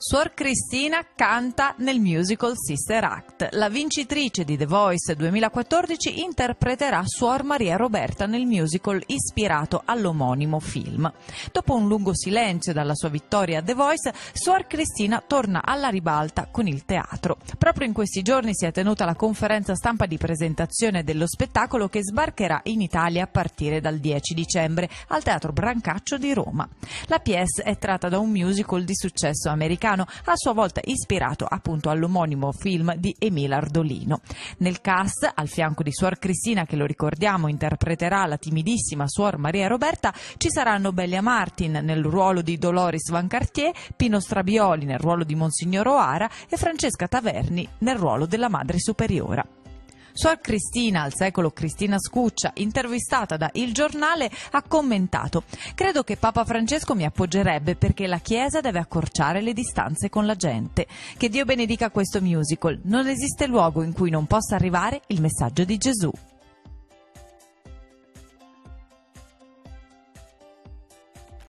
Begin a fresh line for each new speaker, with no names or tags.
Suor Cristina canta nel musical Sister Act. La vincitrice di The Voice 2014 interpreterà Suor Maria Roberta nel musical ispirato all'omonimo film. Dopo un lungo silenzio dalla sua vittoria a The Voice, Suor Cristina torna alla ribalta con il teatro. Proprio in questi giorni si è tenuta la conferenza stampa di presentazione dello spettacolo che sbarcherà in Italia a partire dal 10 dicembre al Teatro Brancaccio di Roma. La pièce è tratta da un musical di successo americano americano, a sua volta ispirato appunto all'omonimo film di Emil Ardolino. Nel cast, al fianco di Suor Cristina, che lo ricordiamo interpreterà la timidissima Suor Maria Roberta, ci saranno Belia Martin nel ruolo di Dolores Van Cartier, Pino Strabioli nel ruolo di Monsignor O'Hara e Francesca Taverni nel ruolo della madre superiora. Suor Cristina, al secolo Cristina Scuccia, intervistata da Il Giornale, ha commentato «Credo che Papa Francesco mi appoggerebbe perché la Chiesa deve accorciare le distanze con la gente. Che Dio benedica questo musical. Non esiste luogo in cui non possa arrivare il messaggio di Gesù».